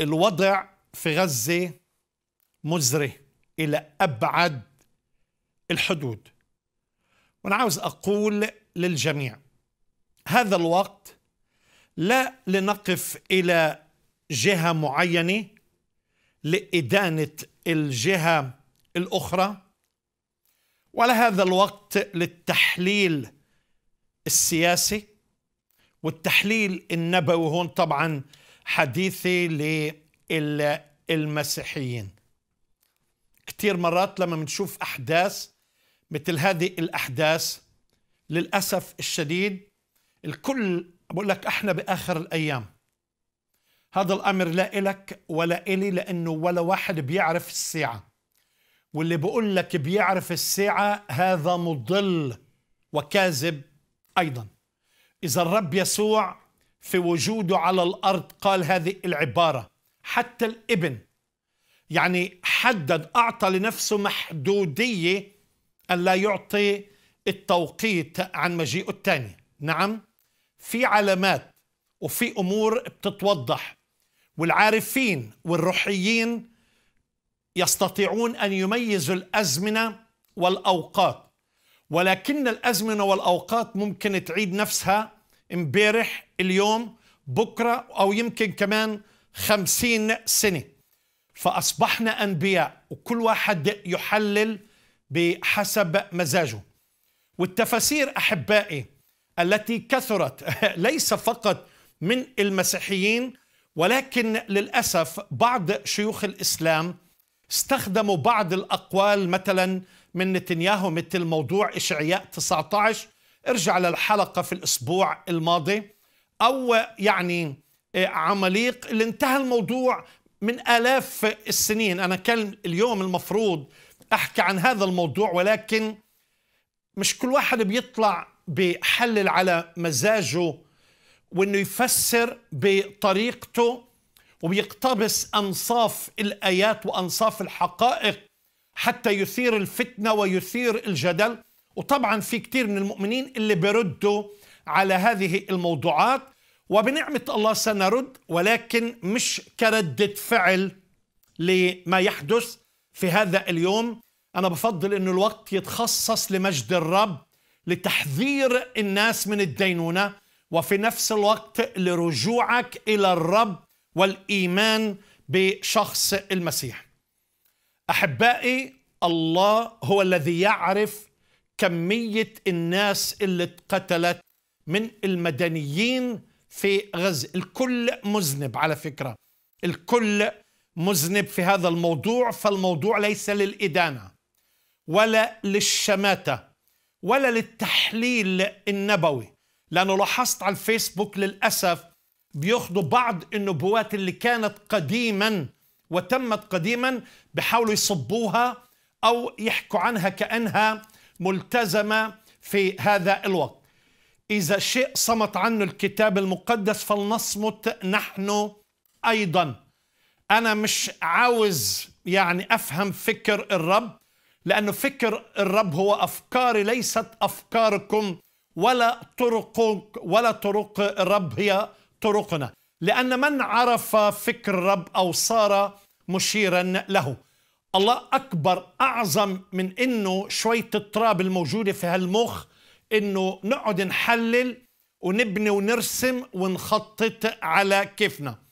الوضع في غزة مزري إلى أبعد الحدود وأنا عاوز أقول للجميع هذا الوقت لا لنقف إلى جهة معينة لإدانة الجهة الأخرى ولا هذا الوقت للتحليل السياسي والتحليل النبوي هون طبعا حديثي للمسيحيين كثير مرات لما بنشوف أحداث مثل هذه الأحداث للأسف الشديد الكل بقول لك احنا بآخر الأيام هذا الأمر لا إلك ولا إلي لأنه ولا واحد بيعرف الساعة واللي بقول لك بيعرف الساعة هذا مضل وكاذب أيضا إذا الرب يسوع في وجوده على الارض قال هذه العباره حتى الابن يعني حدد اعطى لنفسه محدوديه ان لا يعطي التوقيت عن مجيئه الثاني نعم في علامات وفي امور بتتوضح والعارفين والروحيين يستطيعون ان يميزوا الازمنه والاوقات ولكن الازمنه والاوقات ممكن تعيد نفسها امبارح اليوم بكرة أو يمكن كمان خمسين سنة فأصبحنا أنبياء وكل واحد يحلل بحسب مزاجه والتفاسير أحبائي التي كثرت ليس فقط من المسيحيين ولكن للأسف بعض شيوخ الإسلام استخدموا بعض الأقوال مثلا من نتنياهو مثل موضوع إشعياء 19 ارجع للحلقة في الأسبوع الماضي أو يعني آه، عماليق اللي انتهى الموضوع من آلاف السنين أنا كان اليوم المفروض أحكي عن هذا الموضوع ولكن مش كل واحد بيطلع بحلل على مزاجه وانه يفسر بطريقته وبيقتبس انصاف الايات وانصاف الحقائق حتى يثير الفتنه ويثير الجدل وطبعا في كثير من المؤمنين اللي بيردوا على هذه الموضوعات وبنعمة الله سنرد ولكن مش كردة فعل لما يحدث في هذا اليوم أنا بفضل أن الوقت يتخصص لمجد الرب لتحذير الناس من الدينونة وفي نفس الوقت لرجوعك إلى الرب والإيمان بشخص المسيح أحبائي الله هو الذي يعرف كمية الناس اللي اتقتلت من المدنيين في غزة الكل مذنب على فكرة الكل مذنب في هذا الموضوع فالموضوع ليس للإدانة ولا للشماتة ولا للتحليل النبوي لأنه لاحظت على الفيسبوك للأسف بياخذوا بعض النبوات اللي كانت قديما وتمت قديما بحاولوا يصبوها أو يحكوا عنها كأنها ملتزمة في هذا الوقت إذا شيء صمت عنه الكتاب المقدس فلنصمت نحن أيضا أنا مش عاوز يعني أفهم فكر الرب لأنه فكر الرب هو أفكاري ليست أفكاركم ولا طرق ولا طرق الرب هي طرقنا لأن من عرف فكر الرب أو صار مشيرا له الله أكبر أعظم من إنه شوية التراب الموجودة في هالمخ إنه نقعد نحلل ونبني ونرسم ونخطط على كيفنا